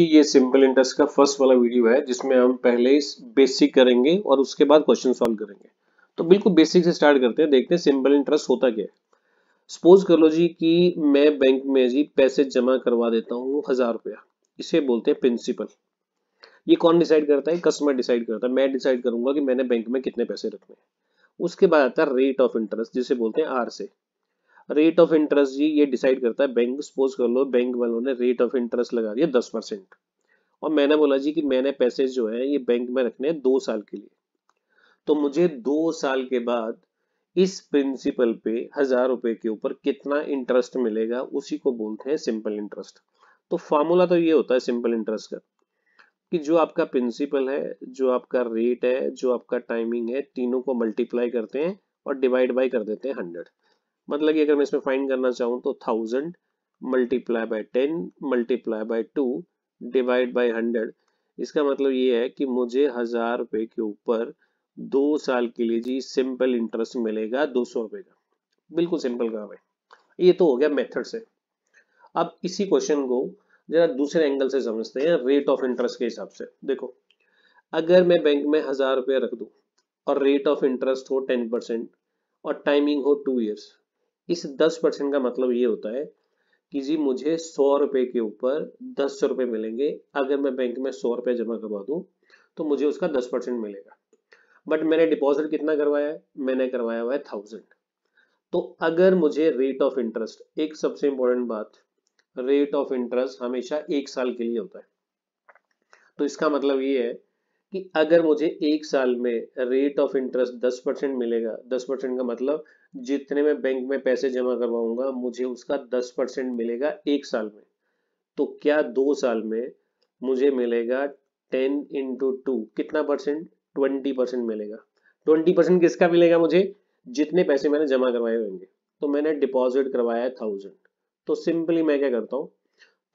ये simple interest का first वाला वीडियो है जिसमें हम पहले बेसिक करेंगे और उसके बाद क्वेश्चन सॉल्व करेंगे तो बिल्कुल बेसिक से स्टार्ट करते हैं देखते हैं सिंपल इंटरेस्ट होता क्या है सपोज कर लो जी कि मैं बैंक में जी पैसे जमा करवा देता हूँ हजार रुपया इसे बोलते हैं प्रिंसिपल ये कौन डिसाइड करता है कस्टमर डिसाइड करता है मैं डिसाइड करूंगा कि मैंने बैंक में कितने पैसे रखने हैं उसके बाद आता है रेट ऑफ इंटरेस्ट जिसे बोलते हैं आर से रेट ऑफ इंटरेस्ट जी ये डिसाइड करता है बैंक सपोज कर लो बैंक वालों ने रेट ऑफ इंटरेस्ट लगा दिया दस परसेंट और मैंने बोला जी कि मैंने पैसे जो है ये बैंक में रखने हैं दो साल के लिए तो मुझे दो साल के बाद इस प्रिंसिपल पे हजार रुपए के ऊपर कितना इंटरेस्ट मिलेगा उसी को बोलते हैं सिंपल इंटरेस्ट तो फार्मूला तो ये होता है सिंपल इंटरेस्ट का कि जो आपका प्रिंसिपल है जो आपका रेट है जो आपका टाइमिंग है तीनों को मल्टीप्लाई करते हैं और डिवाइड बाई कर देते हैं हंड्रेड मतलब कि अगर मैं इसमें फाइंड करना चाहूँ तो thousand multiply by ten multiply by two divide by hundred इसका मतलब ये है कि मुझे हजार रुपए के ऊपर दो साल के लिए जी सिंपल इंटरेस्ट मिलेगा दो सौ रुपए का बिल्कुल सिंपल काम है ये तो हो गया मेथड से अब इसी क्वेश्चन को जरा दूसरे एंगल से समझते हैं रेट ऑफ इंटरेस्ट के हिसाब से देखो अगर मैं बैंक में हजार रुपया रख दू और रेट ऑफ इंटरेस्ट हो टेन परसेंट और टाइमिंग हो टू ईयर्स इस दस परसेंट का मतलब ये होता है कि जी मुझे सौ रुपए के ऊपर दस रुपए मिलेंगे अगर मैं बैंक में सौ रुपए जमा करवा दूं तो मुझे उसका दस परसेंट मिलेगा बट मैंने डिपॉजिट कितना करवाया है मैंने करवाया हुआ है थाउजेंड तो अगर मुझे रेट ऑफ इंटरेस्ट एक सबसे इंपॉर्टेंट बात रेट ऑफ इंटरेस्ट हमेशा एक साल के लिए होता है तो इसका मतलब ये है कि अगर मुझे एक साल में रेट ऑफ इंटरेस्ट दस परसेंट मिलेगा दस परसेंट का मतलब जितने में बैंक में पैसे जमा करवाऊंगा मुझे उसका दस परसेंट मिलेगा एक साल में तो क्या दो साल में मुझे मिलेगा टेन इंटू टू कितना परसेंट ट्वेंटी परसेंट मिलेगा ट्वेंटी परसेंट किसका मिलेगा मुझे जितने पैसे मैंने जमा करवाए होंगे तो मैंने डिपॉजिट करवाया है थाउजेंड तो सिंपली मैं क्या करता हूँ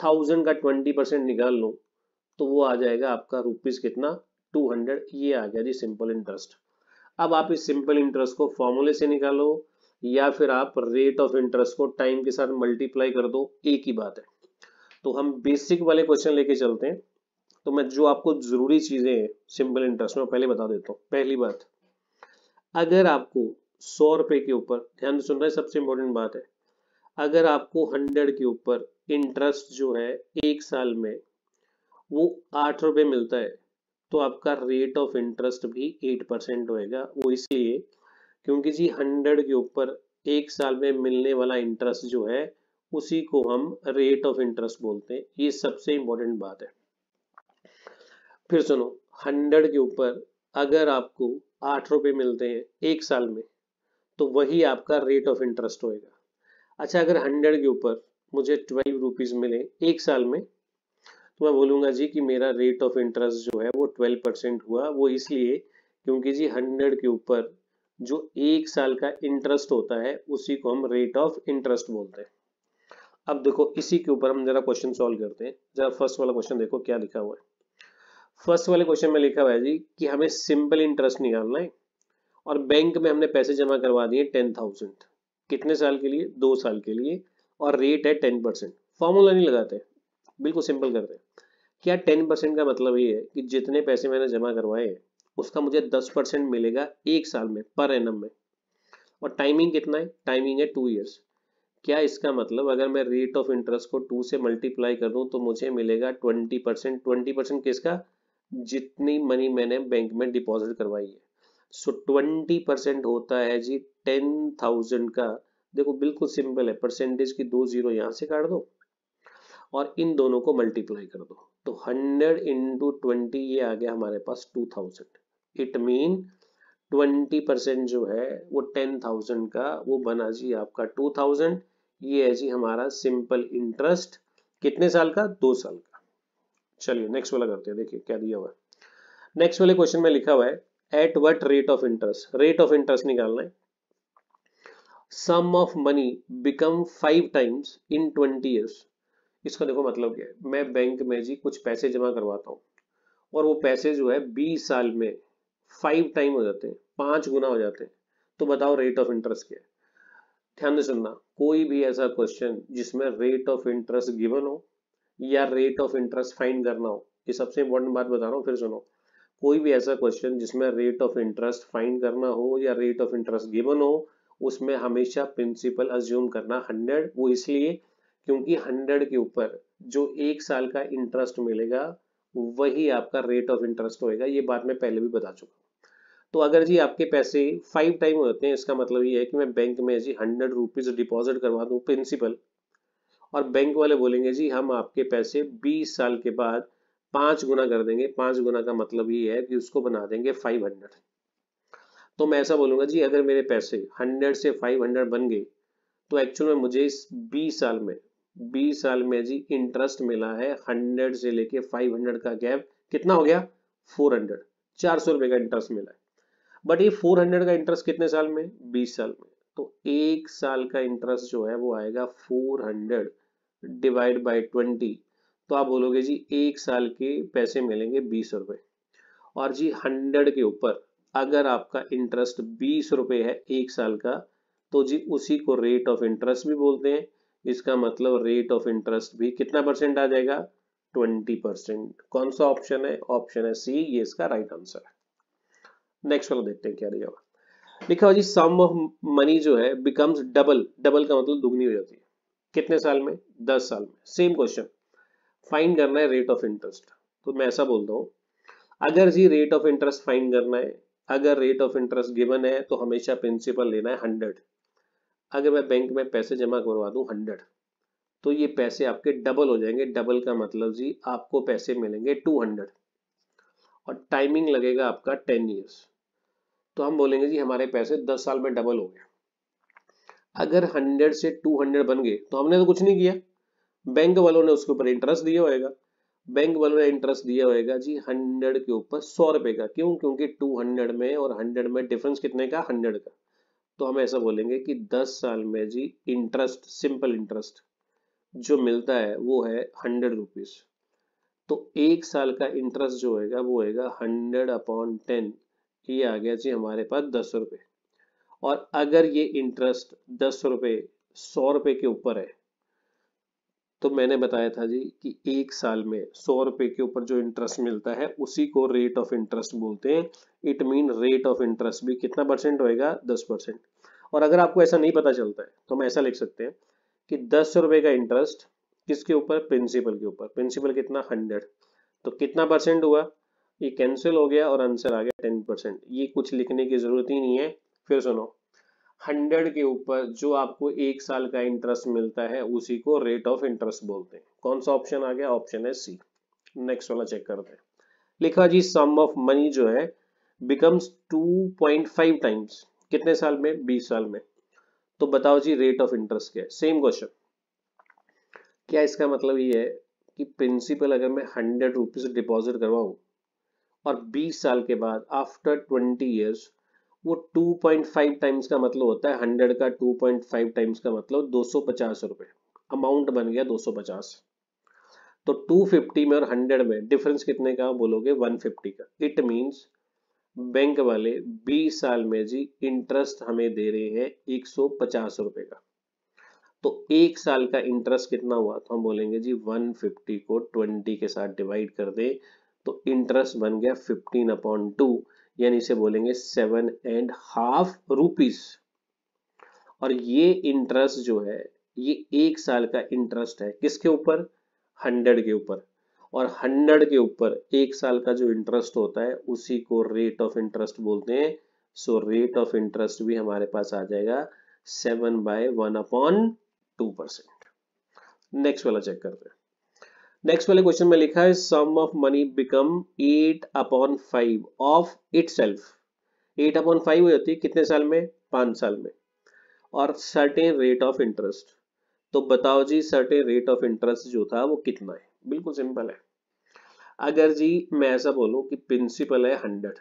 थाउजेंड का ट्वेंटी परसेंट निकाल लूँ तो वो आ जाएगा आपका रुपीज़ कितना टू हंड्रेड ये आ गया जी सिंपल इंटरेस्ट अब आप इस सिंपल इंटरेस्ट को फॉर्मूले से निकालो या फिर आप रेट ऑफ इंटरेस्ट को टाइम के साथ मल्टीप्लाई कर दो एक ही बात है तो हम बेसिक वाले क्वेश्चन लेके चलते हैं तो मैं जो आपको जरूरी चीजें हैं सिंपल इंटरेस्ट में पहले बता देता हूं पहली बात अगर आपको सौ रुपए के ऊपर ध्यान सुन रहे सबसे इंपॉर्टेंट बात है अगर आपको हंड्रेड के ऊपर इंटरेस्ट जो है एक साल में वो आठ रुपए मिलता है तो आपका रेट ऑफ इंटरेस्ट भी एट परसेंट होएगा वो इसलिए क्योंकि जी हंड्रेड के ऊपर एक साल में मिलने वाला इंटरेस्ट जो है उसी को हम रेट ऑफ इंटरेस्ट बोलते हैं ये सबसे इंपॉर्टेंट बात है फिर सुनो हंड्रेड के ऊपर अगर आपको आठ रुपए मिलते हैं एक साल में तो वही आपका रेट ऑफ इंटरेस्ट होएगा अच्छा अगर हंड्रेड के ऊपर मुझे ट्वेल्व रुपीज़ मिले एक साल में तो मैं बोलूंगा जी कि मेरा रेट ऑफ इंटरेस्ट जो है वो ट्वेल्व परसेंट हुआ वो इसलिए क्योंकि जी हंड्रेड के ऊपर जो एक साल का इंटरेस्ट होता है उसी को हम रेट ऑफ इंटरेस्ट बोलते हैं अब देखो इसी के ऊपर हम जरा क्वेश्चन सॉल्व करते हैं जरा फर्स्ट वाला क्वेश्चन देखो क्या लिखा हुआ है फर्स्ट वाले क्वेश्चन में लिखा हुआ है जी कि हमें सिंपल इंटरेस्ट निकालना है और बैंक में हमने पैसे जमा करवा दिए टेन थाउजेंड कितने साल के लिए दो साल के लिए और रेट है टेन परसेंट फॉर्मूला नहीं लगाते बिल्कुल सिंपल करते हैं क्या टेन परसेंट का मतलब ये है कि जितने पैसे मैंने जमा करवाए हैं उसका मुझे दस परसेंट मिलेगा एक साल में पर एनम में और टाइमिंग कितना है टाइमिंग है टू इयर्स क्या इसका मतलब अगर मैं रेट ऑफ इंटरेस्ट को टू से मल्टीप्लाई कर दूं तो मुझे मिलेगा ट्वेंटी परसेंट ट्वेंटी परसेंट किसका जितनी मनी मैंने बैंक में डिपॉजिट करवाई है सो ट्वेंटी परसेंट होता है जी टेन थाउजेंड का देखो बिल्कुल सिंपल है परसेंटेज की दो जीरो यहाँ से काट दो और इन दोनों को मल्टीप्लाई कर दो तो हंड्रेड इंटू ट्वेंटी ये आ गया हमारे पास two thousand it mean twenty percent जो है वो टेन थाउजेंड का वो बना जी आपका टू थाउजेंड ये है जी हमारा सिंपल इंटरेस्ट कितने साल का दो साल का चलिए नेक्स्ट वाला करते हैं देखिए क्या दिया हुआ है नेक्स्ट वाले क्वेश्चन में लिखा हुआ है at what rate of interest rate of interest निकालना है sum of money become five times in twenty years इसका देखो मतलब क्या है मैं बैंक में जी कुछ पैसे जमा करवाता हूँ और वो पैसे जो है बीस साल में फाइव टाइम हो जाते हैं पांच गुना हो जाते हैं तो बताओ रेट ऑफ इंटरेस्ट क्या है ध्यान से सुनना कोई भी ऐसा क्वेश्चन जिसमें रेट ऑफ इंटरेस्ट गिवन हो या रेट ऑफ इंटरेस्ट फाइंड करना हो ये सबसे इंपॉर्टेंट बात बता रहा हूँ फिर सुनो कोई भी ऐसा क्वेश्चन जिसमें रेट ऑफ इंटरेस्ट फाइंड करना हो या रेट ऑफ इंटरेस्ट गिवन हो उसमें हमेशा प्रिंसिपल अज्यूम करना हंड्रेड वो इसलिए क्योंकि हंड्रेड के ऊपर जो एक साल का इंटरेस्ट मिलेगा वही आपका रेट ऑफ इंटरेस्ट होएगा ये बात मैं पहले भी बता चुका तो अगर जी आपके पैसे फाइव टाइम होते हैं इसका मतलब ये है कि मैं बैंक में जी हंड्रेड रुपीज़ डिपॉजिट करवा दूँ प्रिंसिपल और बैंक वाले बोलेंगे जी हम आपके पैसे बीस साल के बाद पांच गुना कर देंगे पांच गुना का मतलब ये है कि उसको बना देंगे फाइव हंड्रेड तो मैं ऐसा बोलूंगा जी अगर मेरे पैसे हंड्रेड से फाइव हंड्रेड बन गए तो एक्चुअल में मुझे इस बीस साल में बीस साल में जी इंटरेस्ट मिला है हंड्रेड से लेके फाइव हंड्रेड का गैप कितना हो गया फोर हंड्रेड चार सौ रुपए का इंटरेस्ट मिला है बट ये 400 का इंटरेस्ट कितने साल में 20 साल में तो एक साल का इंटरेस्ट जो है वो आएगा 400 डिवाइड बाय 20 तो आप बोलोगे जी एक साल के पैसे मिलेंगे बीस रुपए और जी हंड्रेड के ऊपर अगर आपका इंटरेस्ट बीस रुपए है एक साल का तो जी उसी को रेट ऑफ इंटरेस्ट भी बोलते हैं इसका मतलब रेट ऑफ इंटरेस्ट भी कितना परसेंट आ जाएगा ट्वेंटी परसेंट कौन सा ऑप्शन है ऑप्शन है सी ये इसका राइट आंसर है नेक्स्ट वाला देखते हैं क्या दिया हुआ लिखा हुआ जी सम ऑफ मनी जो है बिकम्स डबल डबल का मतलब दुगनी हो जाती है कितने साल में दस साल में सेम क्वेश्चन फाइंड करना है रेट ऑफ इंटरेस्ट तो मैं ऐसा बोलता हूँ अगर जी रेट ऑफ इंटरेस्ट फाइंड करना है अगर रेट ऑफ इंटरेस्ट गिवन है तो हमेशा प्रिंसिपल लेना है हंड्रेड अगर मैं बैंक में पैसे जमा करवा दूँ हंड्रेड तो ये पैसे आपके डबल हो जाएंगे डबल का मतलब जी आपको पैसे मिलेंगे टू हंड्रेड और टाइमिंग लगेगा आपका टेन ईयर्स तो हम बोलेंगे जी हमारे पैसे दस साल में डबल हो गए अगर हंड्रेड से टू हंड्रेड बन गए तो हमने तो कुछ नहीं किया बैंक वालों ने उसके ऊपर इंटरेस्ट दिया होगा बैंक वालों ने इंटरेस्ट दिया होगा जी हंड्रेड के ऊपर सौ रुपए का क्यों क्योंकि टू हंड्रेड में और हंड्रेड में डिफरेंस कितने का हंड्रेड का तो हम ऐसा बोलेंगे कि दस साल में जी इंटरेस्ट सिंपल इंटरेस्ट जो मिलता है वो है हंड्रेड रुपीज तो एक साल का इंटरेस्ट जो होगा वो होगा हंड्रेड अपॉन टेन ये आ गया जी हमारे पास दस रुपये और अगर ये इंटरेस्ट दस रुपये सौ रुपये के ऊपर है तो मैंने बताया था जी कि एक साल में सौ रुपए के ऊपर जो इंटरेस्ट मिलता है उसी को रेट ऑफ इंटरेस्ट बोलते हैं it mean rate of interest भी कितना परसेंट होएगा दस परसेंट और अगर आपको ऐसा नहीं पता चलता है तो हम ऐसा लिख सकते हैं कि दस रुपए का इंटरेस्ट किसके ऊपर प्रिंसिपल के ऊपर प्रिंसिपल कितना हंड्रेड तो कितना परसेंट हुआ ये कैंसिल हो गया और आंसर आ गया टेन परसेंट ये कुछ लिखने की जरूरत ही नहीं है फिर सुनो हंड्रेड के ऊपर जो आपको एक साल का इंटरेस्ट मिलता है उसी को रेट ऑफ इंटरेस्ट बोलते हैं कौन सा ऑप्शन आ गया ऑप्शन है सी नेक्स्ट वाला चेक करते हैं लिखा जी सम ऑफ मनी जो है बिकम्स 2.5 टाइम्स कितने साल में 20 साल में तो बताओ जी रेट ऑफ इंटरेस्ट क्या है सेम क्वेश्चन क्या इसका मतलब ये है कि प्रिंसिपल अगर मैं हंड्रेड रुपीज डिपॉजिट करवाऊँ और 20 साल के बाद आफ्टर 20 इयर्स वो 2.5 टाइम्स का मतलब होता है 100 का 2.5 टाइम्स का मतलब दो सौ अमाउंट बन गया 250 तो 250 में और 100 में डिफरेंस कितने का बोलोगे 150 का इट मींस बैंक वाले 20 साल में जी इंटरेस्ट हमें दे रहे हैं एक रुपए का तो एक साल का इंटरेस्ट कितना हुआ तो हम बोलेंगे जी 150 को 20 के साथ डिवाइड कर दें तो इंटरेस्ट बन गया फिफ्टीन अपॉन टू यानी इसे बोलेंगे सेवन एंड हाफ रुपीस और ये इंटरेस्ट जो है ये एक साल का इंटरेस्ट है किसके ऊपर हंड्रेड के ऊपर और हंड्रेड के ऊपर एक साल का जो इंटरेस्ट होता है उसी को रेट ऑफ इंटरेस्ट बोलते हैं सो रेट ऑफ इंटरेस्ट भी हमारे पास आ जाएगा seven by one upon two percent next वाला चेक करते हैं नेक्स्ट वाले क्वेश्चन में लिखा है sum of money become eight upon five of itself eight upon five हो जाती है कितने साल में पांच साल में और सर्टेन रेट ऑफ इंटरेस्ट तो बताओ जी सर्टेन रेट ऑफ इंटरेस्ट जो था वो कितना है बिल्कुल सिंपल है अगर जी मैं ऐसा बोलूं कि प्रिंसिपल है हंड्रेड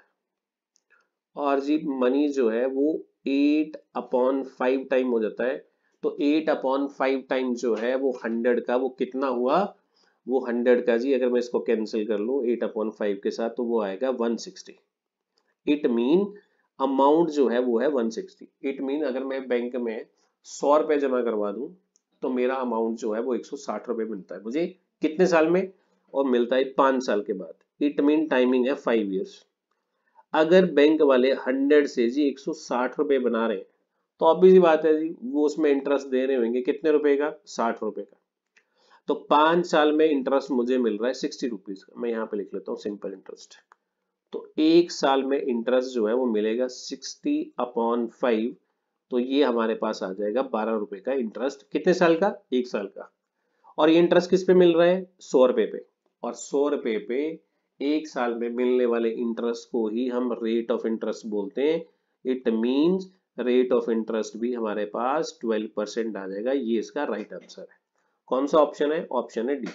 और जी मनी जो है वो एट अपॉन फाइव टाइम हो जाता है तो एट अपॉन फाइव टाइम जो है वो हंड्रेड का वो कितना हुआ वो हंड्रेड का जी अगर मैं इसको कैंसिल कर लूँ एट अपॉन फाइव के साथ तो वो आएगा one sixty it mean amount जो है वो है वन सिक्सटी इट मीन अगर मैं बैंक में सौ रुपये जमा करवा दूँ तो मेरा अमाउंट जो है वो एक सौ साठ रुपए मिलता है मुझे कितने साल में और मिलता है पाँच साल के बाद इट मीन टाइमिंग है फाइव ईयर्स अगर बैंक वाले हंड्रेड से जी एक सौ साठ रुपए बना रहे हैं तो ऑब्वियस ही बात है जी वो उसमें इंटरेस्ट दे रहे होंगे कितने रुपए का साठ रुपए का तो पांच साल में इंटरेस्ट मुझे मिल रहा है सिक्सटी रुपीज का मैं यहाँ पे लिख लेता हूँ सिंपल इंटरेस्ट तो एक साल में इंटरेस्ट जो है वो मिलेगा सिक्सटी अपॉन फाइव तो ये हमारे पास आ जाएगा बारह रुपए का इंटरेस्ट कितने साल का एक साल का और ये इंटरेस्ट किस पे मिल रहा है सौ रुपए पे और सौ रुपए पे एक साल में मिलने वाले इंटरेस्ट को ही हम रेट ऑफ इंटरेस्ट बोलते हैं it mean rate of interest भी हमारे पास ट्वेल्व परसेंट आ जाएगा ये इसका राइट आंसर है कौन सा ऑप्शन है ऑप्शन है डी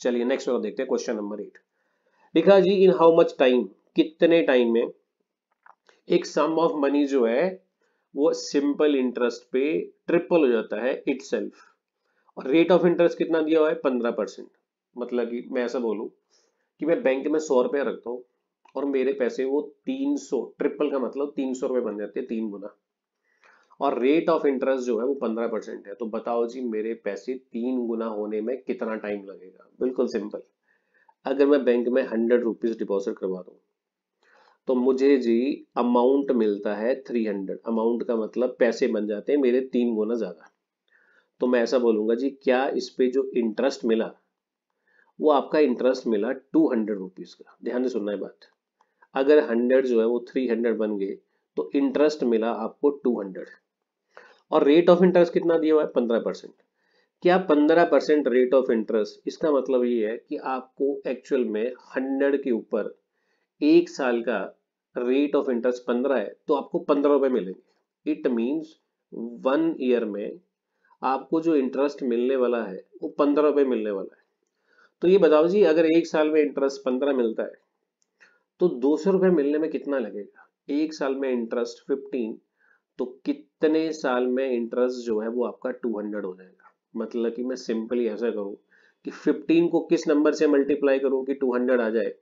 चलिए नेक्स्ट वाला देखते हैं क्वेश्चन नंबर एट लिखा जी इन हाउ मच टाइम कितने टाइम में एक सम ऑफ मनी जो है वो सिंपल इंटरेस्ट पे ट्रिपल हो जाता है इट और रेट ऑफ इंटरेस्ट कितना दिया हुआ है पंद्रह परसेंट मतलब कि मैं ऐसा बोलूं कि मैं बैंक में सौ रुपया रखता हूँ और मेरे पैसे वो तीन सौ ट्रिपल का मतलब तीन सौ रुपए बन जाते हैं तीन गुना और रेट ऑफ इंटरेस्ट जो है वो पंद्रह परसेंट है तो बताओ जी मेरे पैसे तीन गुना होने में कितना टाइम लगेगा बिल्कुल सिंपल अगर मैं बैंक में हंड्रेड रुपीज डिपॉजिट करवा दू तो मुझे जी अमाउंट मिलता है थ्री हंड्रेड अमाउंट का मतलब पैसे बन जाते हैं मेरे तीन गुना ज़्यादा तो मैं ऐसा बोलूंगा जी क्या इस पे जो इंटरेस्ट मिला वो आपका इंटरेस्ट मिला टू हंड्रेड रुपीज़ का ध्यान से सुनना है बात अगर हंड्रेड जो है वो थ्री हंड्रेड बन गए तो इंटरेस्ट मिला आपको टू हंड्रेड और रेट ऑफ इंटरेस्ट कितना दिया हुआ है पंद्रह परसेंट क्या पंद्रह परसेंट रेट ऑफ इंटरेस्ट इसका मतलब ये है कि आपको एक्चुअल में हंड्रेड के ऊपर एक साल का रेट ऑफ इंटरेस्ट पंद्रह है तो आपको पंद्रह रुपए मिलेंगे इट मीन्स वन ईयर में आपको जो इंटरेस्ट मिलने वाला है वो पंद्रह रुपए मिलने वाला है तो ये बताओ जी अगर एक साल में इंटरेस्ट पंद्रह मिलता है तो दो सौ रुपए मिलने में कितना लगेगा एक साल में इंटरेस्ट फिफ्टीन तो कितने साल में इंटरेस्ट जो है वो आपका 200 हो जाएगा मतलब कि मैं सिंपली ऐसा करूं कि 15 को किस नंबर से मल्टीप्लाई करूं कि 200 आ जाए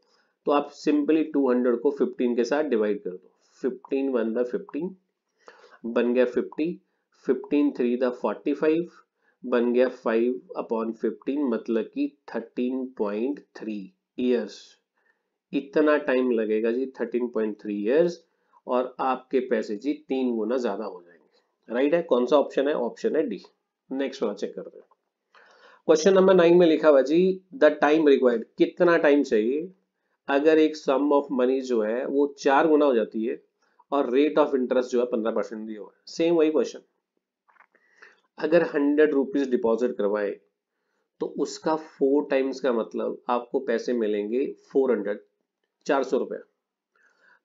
तो आप सिंपली 200 को 15 के साथ डिवाइड कर दो 15 वन द 15 बन गया 50 15 थ्री द 45 बन गया 5 अपॉन 15 मतलब कि 13.3 इयर्स इतना टाइम लगेगा जी 13.3 इयर्स और आपके पैसे जी तीन गुना ज्यादा हो जाएंगे राइट है कौन सा ऑप्शन है ऑप्शन है डी नेक्स्ट वाला चेक करते हैं क्वेश्चन नंबर नाइन में लिखा हुआ जी द टाइम रिक्वायर्ड कितना टाइम चाहिए अगर एक सम ऑफ मनी जो है वो चार गुना हो जाती है और रेट ऑफ इंटरेस्ट जो है पंद्रह परसेंट दिया हुआ सेम वही क्वेश्चन अगर हंड्रेड रुपीज डिपॉजिट करवाए तो उसका फोर टाइम्स का मतलब आपको पैसे मिलेंगे फोर हंड्रेड चार सौ रुपया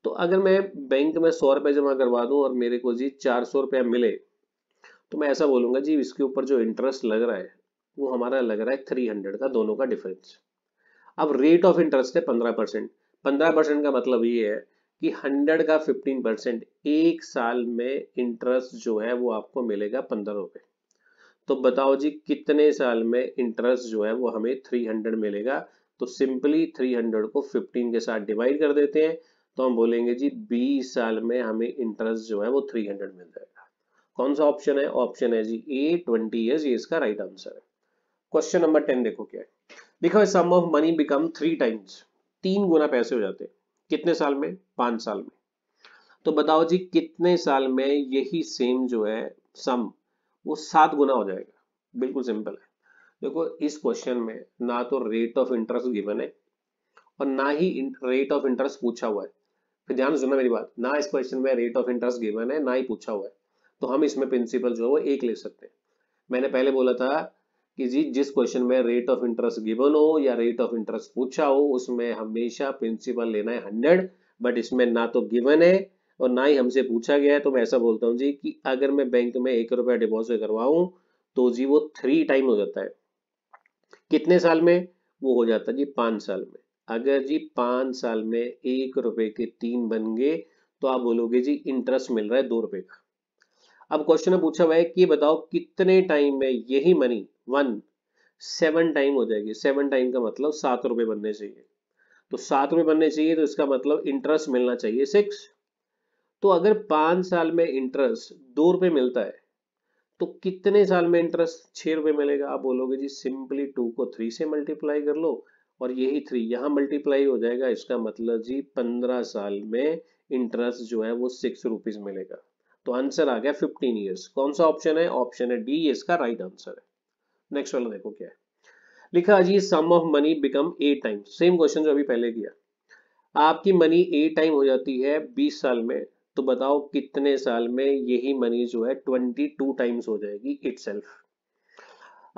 तो अगर मैं बैंक में सौ रुपए जमा करवा दूं और मेरे को जी चार सौ रुपया मिले तो मैं ऐसा बोलूंगा जी इसके ऊपर जो इंटरेस्ट लग रहा है वो हमारा लग रहा है थ्री हंड्रेड का दोनों का डिफरेंस अब रेट ऑफ इंटरेस्ट है पंद्रह परसेंट पंद्रह परसेंट का मतलब ये है कि हंड्रेड का फिफ्टीन परसेंट एक साल में इंटरेस्ट जो है वो आपको मिलेगा पंद्रह रुपये तो बताओ जी कितने साल में इंटरेस्ट जो है वो हमें थ्री हंड्रेड मिलेगा तो सिंपली थ्री हंड्रेड को फिफ्टीन के साथ डिवाइड कर देते हैं तो हम बोलेंगे जी बीस साल में हमें इंटरेस्ट जो है वो थ्री हंड्रेड मिल जाएगा कौन सा ऑप्शन है ऑप्शन है जी ए ट्वेंटी ईयर्स ये इसका राइट आंसर है क्वेश्चन नंबर टेन देखो क्या है लिखा है sum of money become three times तीन गुना पैसे हो जाते हैं कितने साल में पांच साल में तो बताओ जी कितने साल में यही सेम जो है सम वो सात गुना हो जाएगा बिल्कुल सिंपल है देखो इस क्वेश्चन में ना तो रेट ऑफ इंटरेस्ट गिवन है और ना ही रेट ऑफ इंटरेस्ट पूछा हुआ है ध्यान से सुनना मेरी बात ना इस क्वेश्चन में रेट ऑफ इंटरेस्ट गिवन है ना ही पूछा हुआ है तो हम इसमें प्रिंसिपल जो है वो एक ले सकते हैं मैंने पहले बोला था कि जी जिस क्वेश्चन में रेट ऑफ इंटरेस्ट गिवन हो या रेट ऑफ इंटरेस्ट पूछा हो उसमें हमेशा प्रिंसिपल लेना है हंड्रेड बट इसमें ना तो गिवन है और ना ही हमसे पूछा गया है तो मैं ऐसा बोलता हूँ जी कि अगर मैं बैंक में एक रुपया डिपॉजिट करवाऊं तो जी वो थ्री टाइम हो जाता है कितने साल में वो हो जाता है जी पांच साल में अगर जी पांच साल में एक रुपए के तीन बन गए तो आप बोलोगे जी इंटरेस्ट मिल रहा है दो रुपए का अब क्वेश्चन पूछा हुआ है कि बताओ कितने टाइम में यही मनी वन सेवन टाइम हो जाएगी सेवन टाइम का मतलब सात रुपए बनने चाहिए तो सात रुपए बनने चाहिए तो इसका मतलब इंटरेस्ट मिलना चाहिए सिक्स तो अगर पांच साल में इंटरेस्ट दो रुपए मिलता है तो कितने साल में इंटरेस्ट छह रुपए मिलेगा आप बोलोगे जी सिंपली टू को थ्री से मल्टीप्लाई कर लो और यही थ्री यहाँ मल्टीप्लाई हो जाएगा इसका मतलब जी पंद्रह साल में इंटरेस्ट जो है वो सिक्स रुपीज मिलेगा तो आंसर आ गया फिफ्टीन ईयर्स कौन सा ऑप्शन है ऑप्शन है डी इसका राइट आंसर है नेक्स्ट वाला देखो क्या है लिखा जी sum of money become a time same question जो अभी पहले किया आपकी मनी ए टाइम हो जाती है बीस साल में तो बताओ कितने साल में यही मनी जो है ट्वेंटी टू टाइम्स हो जाएगी इट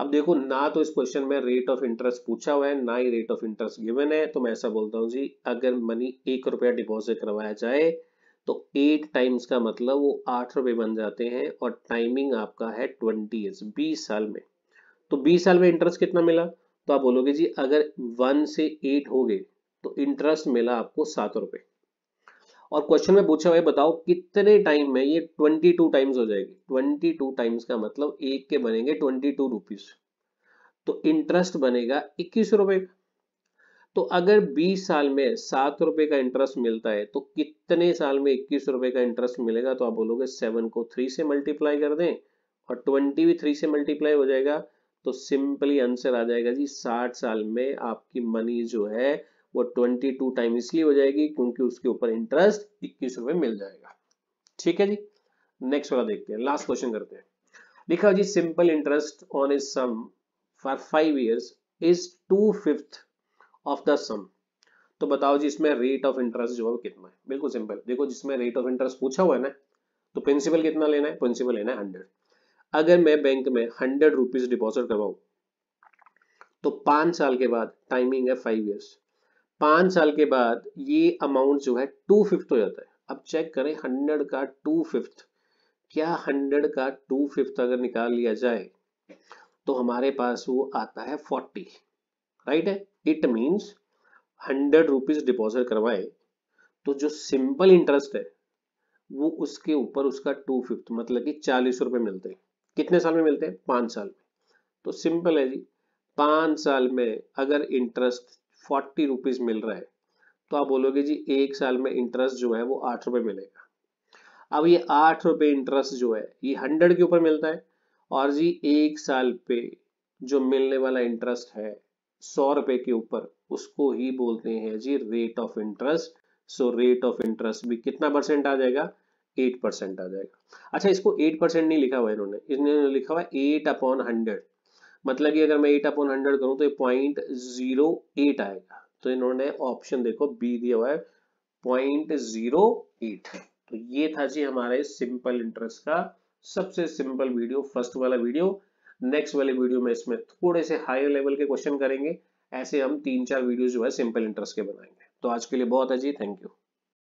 अब देखो ना तो इस क्वेश्चन में रेट ऑफ इंटरेस्ट पूछा हुआ है ना ही रेट ऑफ इंटरेस्ट गिवन है तो मैं ऐसा बोलता हूँ जी अगर मनी एक रुपया डिपॉजिट करवाया जाए तो एट टाइम्स का मतलब वो आठ रुपए बन जाते हैं और टाइमिंग आपका है ट्वेंटी ईयर्स बीस साल में तो बीस साल में इंटरेस्ट कितना मिला तो आप बोलोगे जी अगर वन से एट हो गए तो इंटरेस्ट मिला आपको सात रुपए और क्वेश्चन में पूछा भाई बताओ कितने टाइम में ये ट्वेंटी टू टाइम्स हो जाएगी ट्वेंटी टू टाइम्स का मतलब एक के बनेंगे ट्वेंटी टू रुपीज तो इंटरेस्ट बनेगा इक्कीस रुपए तो अगर 20 साल में सात रुपए का इंटरेस्ट मिलता है तो कितने साल में इक्कीस रुपए का इंटरेस्ट मिलेगा तो आप बोलोगे सेवन को थ्री से मल्टीप्लाई कर दें और ट्वेंटी भी थ्री से मल्टीप्लाई हो जाएगा तो सिंपली आंसर आ जाएगा जी साठ साल में आपकी मनी जो है वो 22 टाइम इसलिए हो जाएगी क्योंकि उसके ऊपर इंटरेस्ट इक्कीस रुपए मिल जाएगा ठीक है जी नेक्स्ट वाला देखते हैं लास्ट क्वेश्चन करते हैं लिखा जी simple interest on a sum for five years is two fifth of the sum तो बताओ जी इसमें रेट ऑफ इंटरेस्ट जो है कितना है बिल्कुल सिंपल देखो जिसमें रेट ऑफ इंटरेस्ट पूछा हुआ है ना तो प्रिंसिपल कितना लेना है प्रिंसिपल लेना है हंड्रेड अगर मैं बैंक में हंड्रेड रुपीज डिपोजिट करवाऊ तो पांच साल के बाद टाइमिंग है फाइव ईयर्स पांच साल के बाद ये अमाउंट जो है टू फिफ्थ हो जाता है अब चेक करें हंड्रेड का टू फिफ्थ क्या हंड्रेड का टू फिफ्थ अगर निकाल लिया जाए तो हमारे पास वो आता है फोर्टी राइट है it means hundred rupees deposit करवाए तो जो सिंपल इंटरेस्ट है वो उसके ऊपर उसका टू फिफ्थ मतलब कि चालीस रुपए मिलते हैं कितने साल में मिलते हैं पांच साल में तो सिंपल है जी पांच साल में अगर इंटरेस्ट फोर्टी रुपीज मिल रहा है तो आप बोलोगे जी एक साल में इंटरेस्ट जो है वो आठ रुपए मिलेगा अब ये आठ रुपए इंटरेस्ट जो है ये हंड्रेड के ऊपर मिलता है और जी एक साल पे जो मिलने वाला इंटरेस्ट है सौ रुपए के ऊपर उसको ही बोलते हैं जी rate of interest so rate of interest भी कितना परसेंट आ जाएगा एट परसेंट आ जाएगा अच्छा इसको एट परसेंट नहीं लिखा हुआ इन्होंने इन्होंने लिखा हुआ एट अपॉन हंड्रेड मतलब कि अगर मैं एट अपॉन हंड्रेड करूँ तो पॉइंट जीरो एट आएगा तो इन्होंने ऑप्शन देखो बी दिया हुआ है पॉइंट जीरो एट तो ये था जी हमारे सिंपल इंटरेस्ट का सबसे सिंपल वीडियो फर्स्ट वाला वीडियो नेक्स्ट वाले वीडियो में इसमें थोड़े से हायर लेवल के क्वेश्चन करेंगे ऐसे हम तीन चार वीडियो जो है सिंपल इंटरेस्ट के बनाएंगे तो आज के लिए बहुत है जी थैंक यू